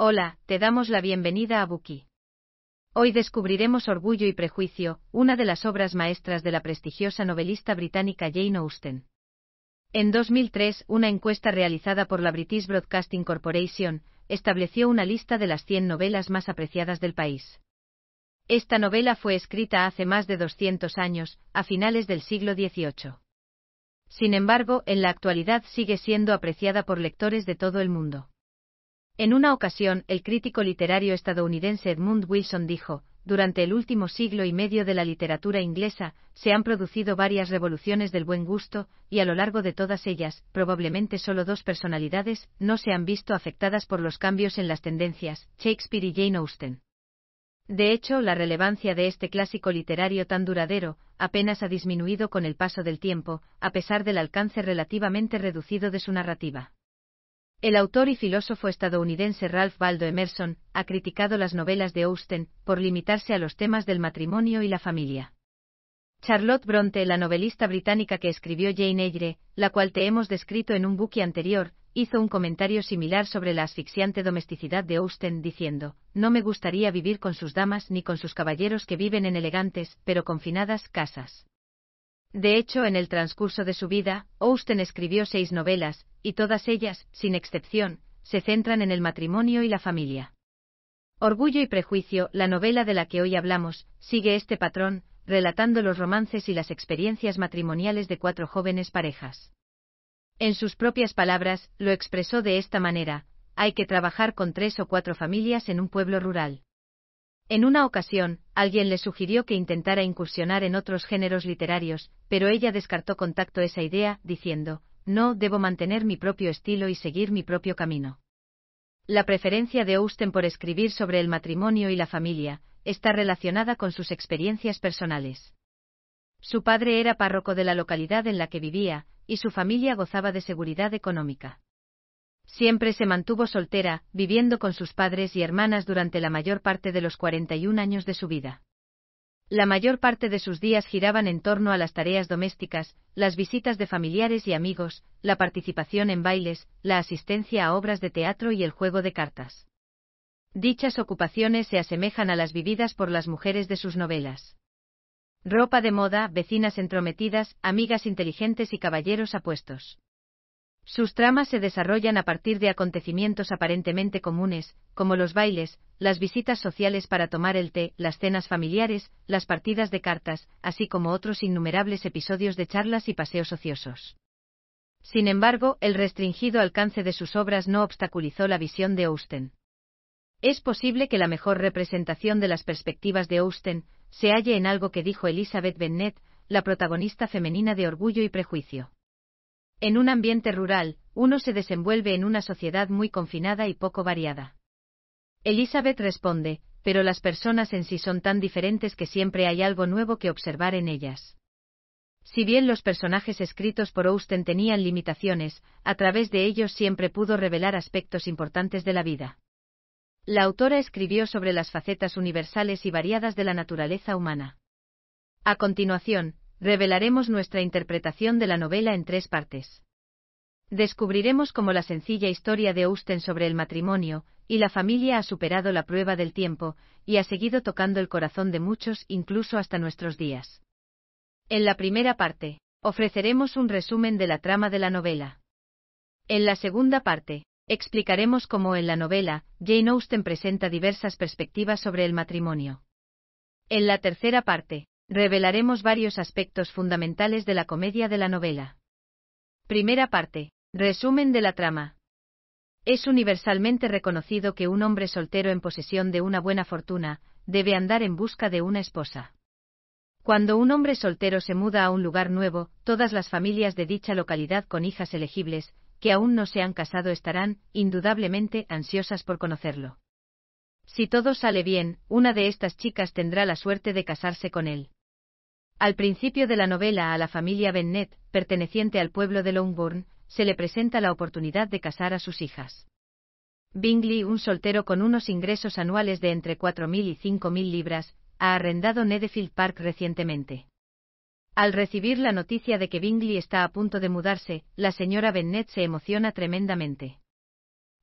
Hola, te damos la bienvenida a Buki. Hoy descubriremos Orgullo y Prejuicio, una de las obras maestras de la prestigiosa novelista británica Jane Austen. En 2003, una encuesta realizada por la British Broadcasting Corporation estableció una lista de las 100 novelas más apreciadas del país. Esta novela fue escrita hace más de 200 años, a finales del siglo XVIII. Sin embargo, en la actualidad sigue siendo apreciada por lectores de todo el mundo. En una ocasión, el crítico literario estadounidense Edmund Wilson dijo, durante el último siglo y medio de la literatura inglesa, se han producido varias revoluciones del buen gusto, y a lo largo de todas ellas, probablemente solo dos personalidades no se han visto afectadas por los cambios en las tendencias, Shakespeare y Jane Austen. De hecho, la relevancia de este clásico literario tan duradero apenas ha disminuido con el paso del tiempo, a pesar del alcance relativamente reducido de su narrativa. El autor y filósofo estadounidense Ralph Waldo Emerson ha criticado las novelas de Austen por limitarse a los temas del matrimonio y la familia. Charlotte Bronte, la novelista británica que escribió Jane Eyre, la cual te hemos descrito en un buque anterior, hizo un comentario similar sobre la asfixiante domesticidad de Austen diciendo, no me gustaría vivir con sus damas ni con sus caballeros que viven en elegantes, pero confinadas casas. De hecho, en el transcurso de su vida, Austen escribió seis novelas, y todas ellas, sin excepción, se centran en el matrimonio y la familia. Orgullo y Prejuicio, la novela de la que hoy hablamos, sigue este patrón, relatando los romances y las experiencias matrimoniales de cuatro jóvenes parejas. En sus propias palabras, lo expresó de esta manera, hay que trabajar con tres o cuatro familias en un pueblo rural. En una ocasión, alguien le sugirió que intentara incursionar en otros géneros literarios, pero ella descartó contacto esa idea, diciendo, no, debo mantener mi propio estilo y seguir mi propio camino. La preferencia de Austen por escribir sobre el matrimonio y la familia está relacionada con sus experiencias personales. Su padre era párroco de la localidad en la que vivía, y su familia gozaba de seguridad económica. Siempre se mantuvo soltera, viviendo con sus padres y hermanas durante la mayor parte de los 41 años de su vida. La mayor parte de sus días giraban en torno a las tareas domésticas, las visitas de familiares y amigos, la participación en bailes, la asistencia a obras de teatro y el juego de cartas. Dichas ocupaciones se asemejan a las vividas por las mujeres de sus novelas. Ropa de moda, vecinas entrometidas, amigas inteligentes y caballeros apuestos. Sus tramas se desarrollan a partir de acontecimientos aparentemente comunes, como los bailes, las visitas sociales para tomar el té, las cenas familiares, las partidas de cartas, así como otros innumerables episodios de charlas y paseos ociosos. Sin embargo, el restringido alcance de sus obras no obstaculizó la visión de Austen. Es posible que la mejor representación de las perspectivas de Austen se halle en algo que dijo Elizabeth Bennet, la protagonista femenina de Orgullo y Prejuicio. En un ambiente rural, uno se desenvuelve en una sociedad muy confinada y poco variada. Elizabeth responde, pero las personas en sí son tan diferentes que siempre hay algo nuevo que observar en ellas. Si bien los personajes escritos por Austen tenían limitaciones, a través de ellos siempre pudo revelar aspectos importantes de la vida. La autora escribió sobre las facetas universales y variadas de la naturaleza humana. A continuación, revelaremos nuestra interpretación de la novela en tres partes. Descubriremos cómo la sencilla historia de Austen sobre el matrimonio y la familia ha superado la prueba del tiempo y ha seguido tocando el corazón de muchos incluso hasta nuestros días. En la primera parte, ofreceremos un resumen de la trama de la novela. En la segunda parte, explicaremos cómo en la novela, Jane Austen presenta diversas perspectivas sobre el matrimonio. En la tercera parte, Revelaremos varios aspectos fundamentales de la comedia de la novela. Primera parte. Resumen de la trama. Es universalmente reconocido que un hombre soltero en posesión de una buena fortuna debe andar en busca de una esposa. Cuando un hombre soltero se muda a un lugar nuevo, todas las familias de dicha localidad con hijas elegibles, que aún no se han casado estarán, indudablemente, ansiosas por conocerlo. Si todo sale bien, una de estas chicas tendrá la suerte de casarse con él. Al principio de la novela a la familia Bennet, perteneciente al pueblo de Longbourn, se le presenta la oportunidad de casar a sus hijas. Bingley, un soltero con unos ingresos anuales de entre 4.000 y 5.000 libras, ha arrendado Nedefield Park recientemente. Al recibir la noticia de que Bingley está a punto de mudarse, la señora Bennet se emociona tremendamente.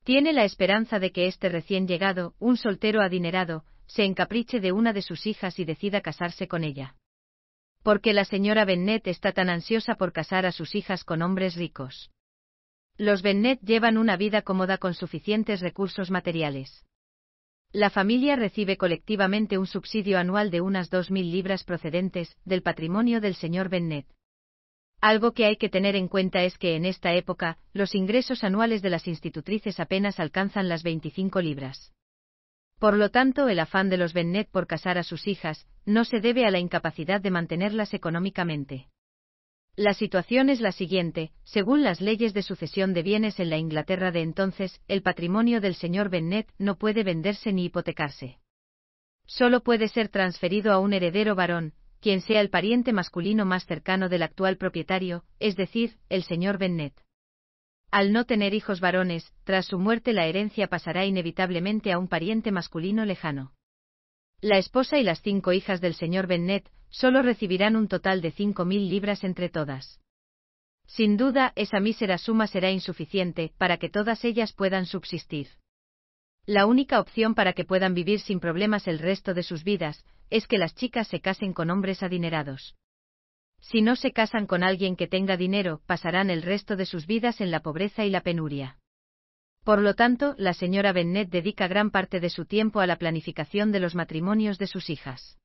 Tiene la esperanza de que este recién llegado, un soltero adinerado, se encapriche de una de sus hijas y decida casarse con ella porque la señora Bennet está tan ansiosa por casar a sus hijas con hombres ricos. Los Bennet llevan una vida cómoda con suficientes recursos materiales. La familia recibe colectivamente un subsidio anual de unas 2.000 libras procedentes del patrimonio del señor Bennet. Algo que hay que tener en cuenta es que en esta época, los ingresos anuales de las institutrices apenas alcanzan las 25 libras. Por lo tanto, el afán de los Bennet por casar a sus hijas no se debe a la incapacidad de mantenerlas económicamente. La situación es la siguiente, según las leyes de sucesión de bienes en la Inglaterra de entonces, el patrimonio del señor Bennet no puede venderse ni hipotecarse. Solo puede ser transferido a un heredero varón, quien sea el pariente masculino más cercano del actual propietario, es decir, el señor Bennet. Al no tener hijos varones, tras su muerte la herencia pasará inevitablemente a un pariente masculino lejano. La esposa y las cinco hijas del señor Bennett solo recibirán un total de cinco mil libras entre todas. Sin duda, esa mísera suma será insuficiente para que todas ellas puedan subsistir. La única opción para que puedan vivir sin problemas el resto de sus vidas es que las chicas se casen con hombres adinerados. Si no se casan con alguien que tenga dinero, pasarán el resto de sus vidas en la pobreza y la penuria. Por lo tanto, la señora Bennet dedica gran parte de su tiempo a la planificación de los matrimonios de sus hijas.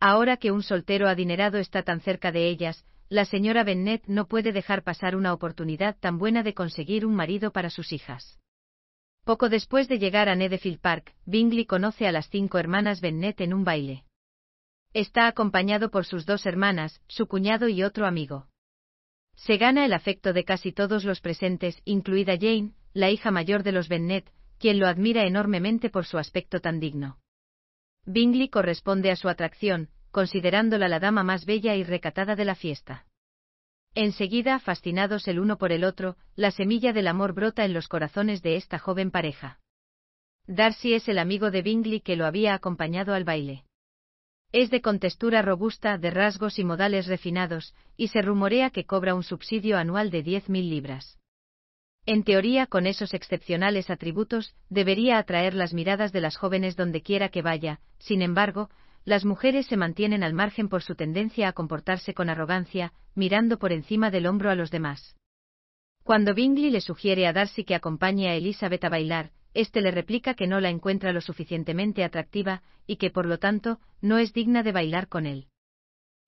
Ahora que un soltero adinerado está tan cerca de ellas, la señora Bennet no puede dejar pasar una oportunidad tan buena de conseguir un marido para sus hijas. Poco después de llegar a Nedefield Park, Bingley conoce a las cinco hermanas Bennet en un baile. Está acompañado por sus dos hermanas, su cuñado y otro amigo. Se gana el afecto de casi todos los presentes, incluida Jane, la hija mayor de los Bennet, quien lo admira enormemente por su aspecto tan digno. Bingley corresponde a su atracción, considerándola la dama más bella y recatada de la fiesta. Enseguida, fascinados el uno por el otro, la semilla del amor brota en los corazones de esta joven pareja. Darcy es el amigo de Bingley que lo había acompañado al baile. Es de contextura robusta, de rasgos y modales refinados, y se rumorea que cobra un subsidio anual de 10.000 libras. En teoría, con esos excepcionales atributos, debería atraer las miradas de las jóvenes donde quiera que vaya, sin embargo, las mujeres se mantienen al margen por su tendencia a comportarse con arrogancia, mirando por encima del hombro a los demás. Cuando Bingley le sugiere a Darcy que acompañe a Elizabeth a bailar, éste le replica que no la encuentra lo suficientemente atractiva y que por lo tanto no es digna de bailar con él.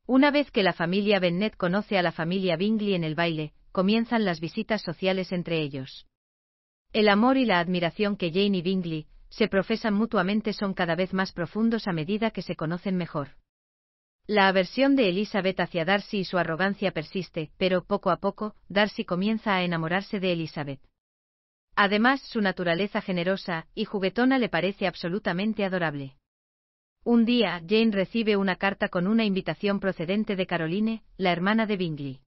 Una vez que la familia Bennet conoce a la familia Bingley en el baile, comienzan las visitas sociales entre ellos. El amor y la admiración que Jane y Bingley se profesan mutuamente son cada vez más profundos a medida que se conocen mejor. La aversión de Elizabeth hacia Darcy y su arrogancia persiste, pero poco a poco, Darcy comienza a enamorarse de Elizabeth. Además, su naturaleza generosa y juguetona le parece absolutamente adorable. Un día, Jane recibe una carta con una invitación procedente de Caroline, la hermana de Bingley.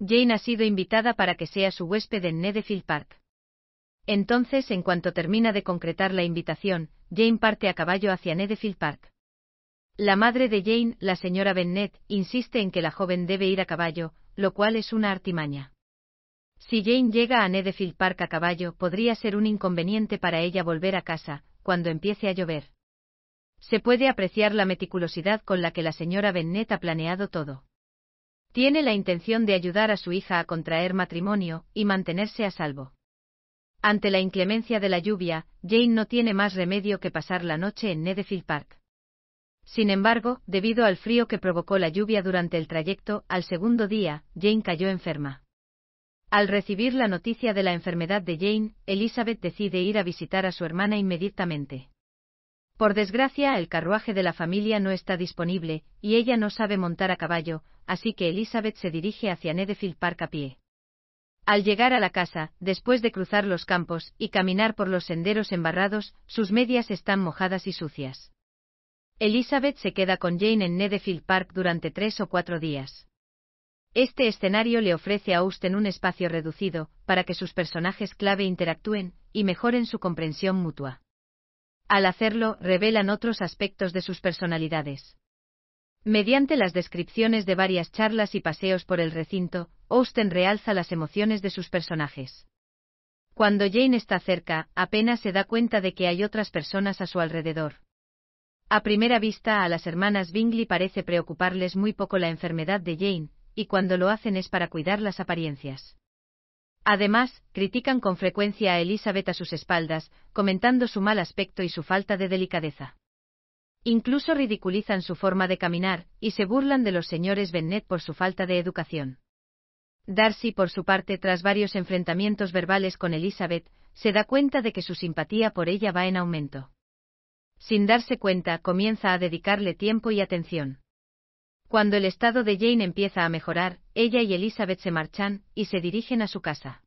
Jane ha sido invitada para que sea su huésped en Nedefield Park. Entonces, en cuanto termina de concretar la invitación, Jane parte a caballo hacia Nedefield Park. La madre de Jane, la señora Bennet, insiste en que la joven debe ir a caballo, lo cual es una artimaña. Si Jane llega a Nedefield Park a caballo, podría ser un inconveniente para ella volver a casa, cuando empiece a llover. Se puede apreciar la meticulosidad con la que la señora Bennet ha planeado todo. Tiene la intención de ayudar a su hija a contraer matrimonio y mantenerse a salvo. Ante la inclemencia de la lluvia, Jane no tiene más remedio que pasar la noche en Nedefield Park. Sin embargo, debido al frío que provocó la lluvia durante el trayecto, al segundo día, Jane cayó enferma. Al recibir la noticia de la enfermedad de Jane, Elizabeth decide ir a visitar a su hermana inmediatamente. Por desgracia, el carruaje de la familia no está disponible, y ella no sabe montar a caballo, así que Elizabeth se dirige hacia Nedefield Park a pie. Al llegar a la casa, después de cruzar los campos y caminar por los senderos embarrados, sus medias están mojadas y sucias. Elizabeth se queda con Jane en Nedefield Park durante tres o cuatro días. Este escenario le ofrece a Austen un espacio reducido, para que sus personajes clave interactúen y mejoren su comprensión mutua. Al hacerlo, revelan otros aspectos de sus personalidades. Mediante las descripciones de varias charlas y paseos por el recinto, Austen realza las emociones de sus personajes. Cuando Jane está cerca, apenas se da cuenta de que hay otras personas a su alrededor. A primera vista a las hermanas Bingley parece preocuparles muy poco la enfermedad de Jane, y cuando lo hacen es para cuidar las apariencias. Además, critican con frecuencia a Elizabeth a sus espaldas, comentando su mal aspecto y su falta de delicadeza. Incluso ridiculizan su forma de caminar, y se burlan de los señores Bennet por su falta de educación. Darcy, por su parte, tras varios enfrentamientos verbales con Elizabeth, se da cuenta de que su simpatía por ella va en aumento sin darse cuenta, comienza a dedicarle tiempo y atención. Cuando el estado de Jane empieza a mejorar, ella y Elizabeth se marchan y se dirigen a su casa.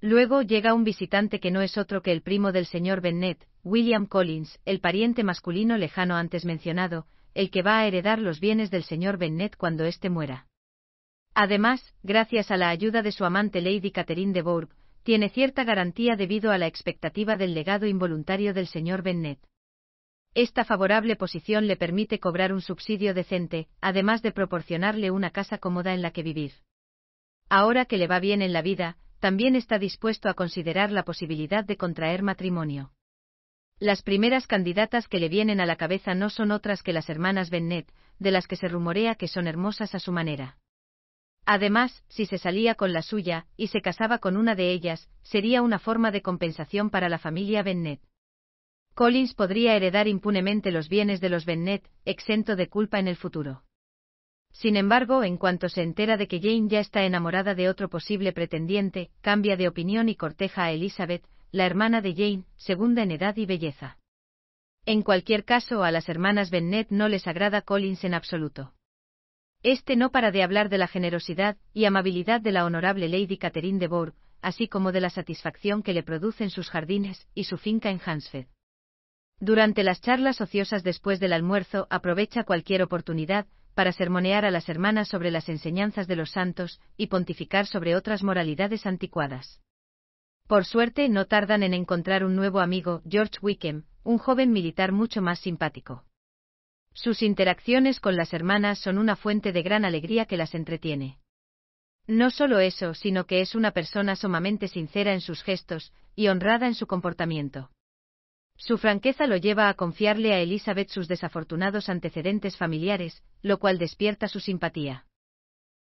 Luego llega un visitante que no es otro que el primo del señor Bennett, William Collins, el pariente masculino lejano antes mencionado, el que va a heredar los bienes del señor Bennett cuando éste muera. Además, gracias a la ayuda de su amante Lady Catherine de Bourg, tiene cierta garantía debido a la expectativa del legado involuntario del señor Bennett. Esta favorable posición le permite cobrar un subsidio decente, además de proporcionarle una casa cómoda en la que vivir. Ahora que le va bien en la vida, también está dispuesto a considerar la posibilidad de contraer matrimonio. Las primeras candidatas que le vienen a la cabeza no son otras que las hermanas Bennet, de las que se rumorea que son hermosas a su manera. Además, si se salía con la suya, y se casaba con una de ellas, sería una forma de compensación para la familia Bennet. Collins podría heredar impunemente los bienes de los Bennet, exento de culpa en el futuro. Sin embargo, en cuanto se entera de que Jane ya está enamorada de otro posible pretendiente, cambia de opinión y corteja a Elizabeth, la hermana de Jane, segunda en edad y belleza. En cualquier caso, a las hermanas Bennet no les agrada Collins en absoluto. Este no para de hablar de la generosidad y amabilidad de la honorable Lady Catherine de Bourg, así como de la satisfacción que le producen sus jardines y su finca en Hansford. Durante las charlas ociosas después del almuerzo aprovecha cualquier oportunidad para sermonear a las hermanas sobre las enseñanzas de los santos y pontificar sobre otras moralidades anticuadas. Por suerte no tardan en encontrar un nuevo amigo, George Wickham, un joven militar mucho más simpático. Sus interacciones con las hermanas son una fuente de gran alegría que las entretiene. No solo eso, sino que es una persona sumamente sincera en sus gestos y honrada en su comportamiento. Su franqueza lo lleva a confiarle a Elizabeth sus desafortunados antecedentes familiares, lo cual despierta su simpatía.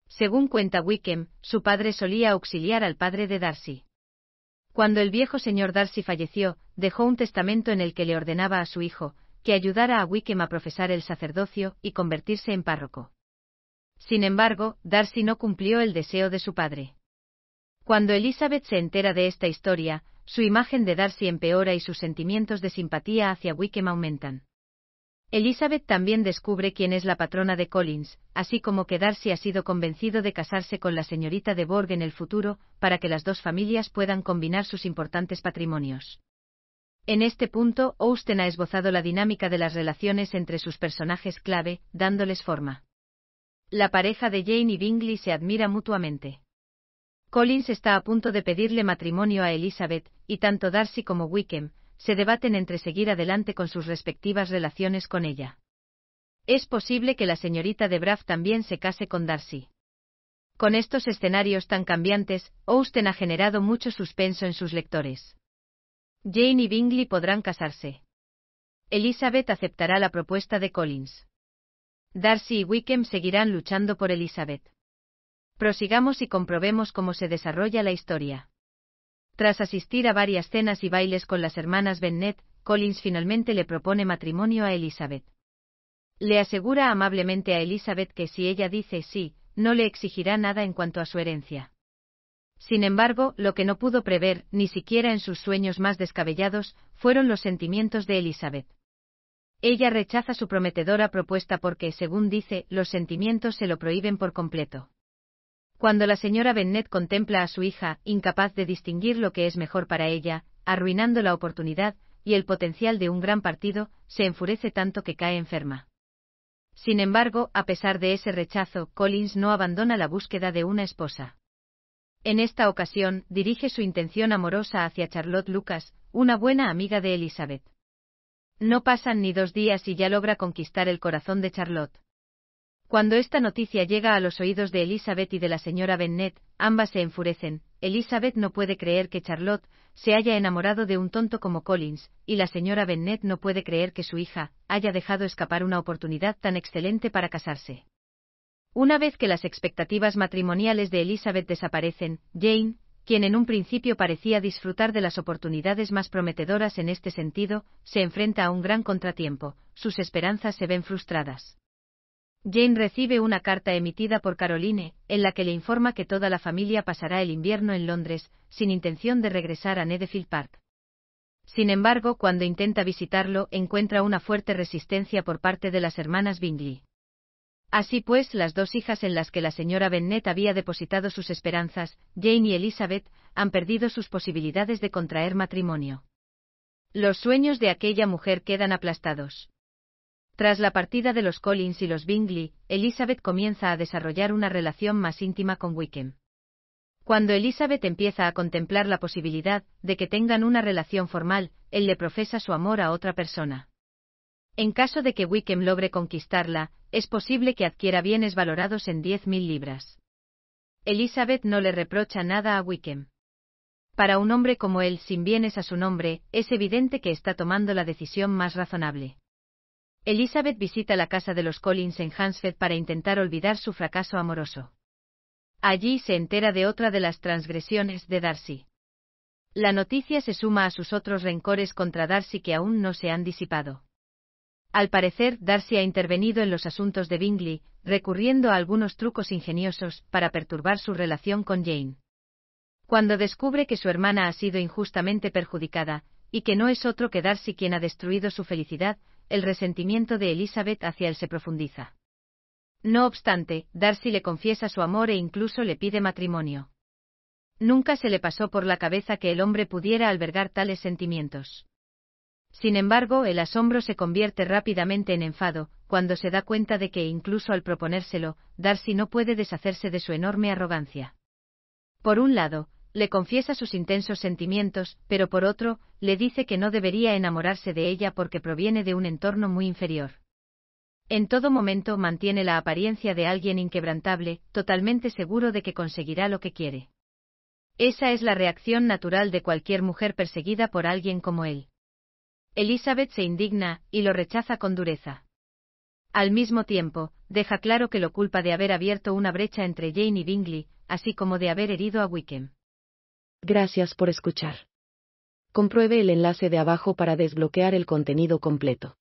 Según cuenta Wickham, su padre solía auxiliar al padre de Darcy. Cuando el viejo señor Darcy falleció, dejó un testamento en el que le ordenaba a su hijo, que ayudara a Wickham a profesar el sacerdocio y convertirse en párroco. Sin embargo, Darcy no cumplió el deseo de su padre. Cuando Elizabeth se entera de esta historia, su imagen de Darcy empeora y sus sentimientos de simpatía hacia Wickham aumentan. Elizabeth también descubre quién es la patrona de Collins, así como que Darcy ha sido convencido de casarse con la señorita de Borg en el futuro, para que las dos familias puedan combinar sus importantes patrimonios. En este punto, Austen ha esbozado la dinámica de las relaciones entre sus personajes clave, dándoles forma. La pareja de Jane y Bingley se admira mutuamente. Collins está a punto de pedirle matrimonio a Elizabeth, y tanto Darcy como Wickham se debaten entre seguir adelante con sus respectivas relaciones con ella. Es posible que la señorita de Braff también se case con Darcy. Con estos escenarios tan cambiantes, Austen ha generado mucho suspenso en sus lectores. Jane y Bingley podrán casarse. Elizabeth aceptará la propuesta de Collins. Darcy y Wickham seguirán luchando por Elizabeth. Prosigamos y comprobemos cómo se desarrolla la historia. Tras asistir a varias cenas y bailes con las hermanas Bennet, Collins finalmente le propone matrimonio a Elizabeth. Le asegura amablemente a Elizabeth que si ella dice sí, no le exigirá nada en cuanto a su herencia. Sin embargo, lo que no pudo prever, ni siquiera en sus sueños más descabellados, fueron los sentimientos de Elizabeth. Ella rechaza su prometedora propuesta porque, según dice, los sentimientos se lo prohíben por completo. Cuando la señora Bennet contempla a su hija, incapaz de distinguir lo que es mejor para ella, arruinando la oportunidad y el potencial de un gran partido, se enfurece tanto que cae enferma. Sin embargo, a pesar de ese rechazo, Collins no abandona la búsqueda de una esposa. En esta ocasión, dirige su intención amorosa hacia Charlotte Lucas, una buena amiga de Elizabeth. No pasan ni dos días y ya logra conquistar el corazón de Charlotte. Cuando esta noticia llega a los oídos de Elizabeth y de la señora Bennet, ambas se enfurecen. Elizabeth no puede creer que Charlotte se haya enamorado de un tonto como Collins, y la señora Bennet no puede creer que su hija haya dejado escapar una oportunidad tan excelente para casarse. Una vez que las expectativas matrimoniales de Elizabeth desaparecen, Jane, quien en un principio parecía disfrutar de las oportunidades más prometedoras en este sentido, se enfrenta a un gran contratiempo, sus esperanzas se ven frustradas. Jane recibe una carta emitida por Caroline, en la que le informa que toda la familia pasará el invierno en Londres, sin intención de regresar a Nedefield Park. Sin embargo, cuando intenta visitarlo, encuentra una fuerte resistencia por parte de las hermanas Bingley. Así pues, las dos hijas en las que la señora Bennet había depositado sus esperanzas, Jane y Elizabeth, han perdido sus posibilidades de contraer matrimonio. Los sueños de aquella mujer quedan aplastados. Tras la partida de los Collins y los Bingley, Elizabeth comienza a desarrollar una relación más íntima con Wickham. Cuando Elizabeth empieza a contemplar la posibilidad de que tengan una relación formal, él le profesa su amor a otra persona. En caso de que Wickham logre conquistarla, es posible que adquiera bienes valorados en 10.000 libras. Elizabeth no le reprocha nada a Wickham. Para un hombre como él sin bienes a su nombre, es evidente que está tomando la decisión más razonable. Elizabeth visita la casa de los Collins en Hansford para intentar olvidar su fracaso amoroso. Allí se entera de otra de las transgresiones de Darcy. La noticia se suma a sus otros rencores contra Darcy que aún no se han disipado. Al parecer, Darcy ha intervenido en los asuntos de Bingley, recurriendo a algunos trucos ingeniosos para perturbar su relación con Jane. Cuando descubre que su hermana ha sido injustamente perjudicada, y que no es otro que Darcy quien ha destruido su felicidad, el resentimiento de Elizabeth hacia él se profundiza. No obstante, Darcy le confiesa su amor e incluso le pide matrimonio. Nunca se le pasó por la cabeza que el hombre pudiera albergar tales sentimientos. Sin embargo, el asombro se convierte rápidamente en enfado, cuando se da cuenta de que, incluso al proponérselo, Darcy no puede deshacerse de su enorme arrogancia. Por un lado, le confiesa sus intensos sentimientos, pero por otro, le dice que no debería enamorarse de ella porque proviene de un entorno muy inferior. En todo momento mantiene la apariencia de alguien inquebrantable, totalmente seguro de que conseguirá lo que quiere. Esa es la reacción natural de cualquier mujer perseguida por alguien como él. Elizabeth se indigna, y lo rechaza con dureza. Al mismo tiempo, deja claro que lo culpa de haber abierto una brecha entre Jane y Bingley, así como de haber herido a Wickham. Gracias por escuchar. Compruebe el enlace de abajo para desbloquear el contenido completo.